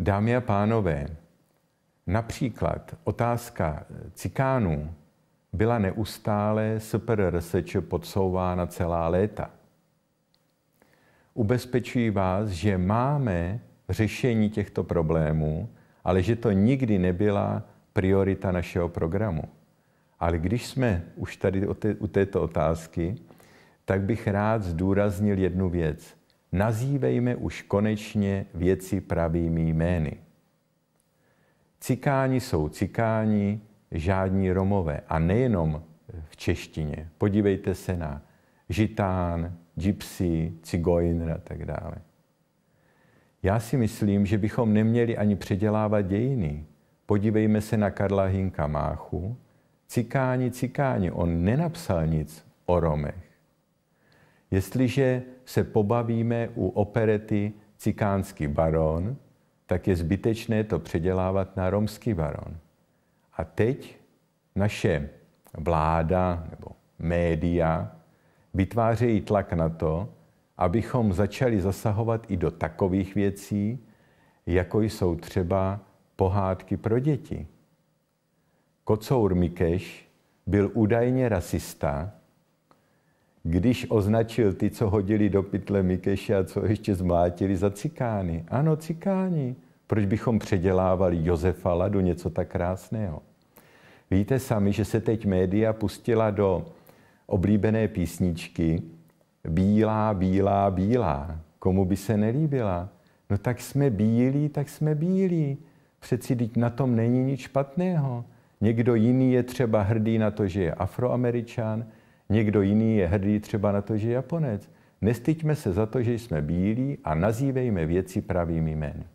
Dámy a pánové, například otázka cikánů byla neustále SPRRSČ podsouvána celá léta. Ubezpečuji vás, že máme řešení těchto problémů, ale že to nikdy nebyla priorita našeho programu. Ale když jsme už tady u této otázky, tak bych rád zdůraznil jednu věc. Nazývejme už konečně věci pravými jmény. Cikáni jsou cikáni, žádní Romové. A nejenom v češtině. Podívejte se na žitán, gypsy, cigojn a tak dále. Já si myslím, že bychom neměli ani předělávat dějiny. Podívejme se na Karla Hinka Máchu. Cikáni, cikáni, on nenapsal nic o Romech. Jestliže se pobavíme u operety Cikánský baron, tak je zbytečné to předělávat na romský baron. A teď naše vláda nebo média vytvářejí tlak na to, abychom začali zasahovat i do takových věcí, jako jsou třeba pohádky pro děti. Kocour Mikeš byl údajně rasista, když označil ty, co hodili do pytle Mikeše a co ještě zmlátili za cikány. Ano, cikáni. Proč bychom předělávali Josefa Ladu něco tak krásného? Víte sami, že se teď média pustila do oblíbené písničky Bílá, bílá, bílá. Komu by se nelíbila? No tak jsme bílí, tak jsme bílí. Přeci teď na tom není nic špatného. Někdo jiný je třeba hrdý na to, že je afroameričan, Někdo jiný je hrdý třeba na to, že je Japonec. Nestyďme se za to, že jsme bílí a nazývejme věci pravými jmény.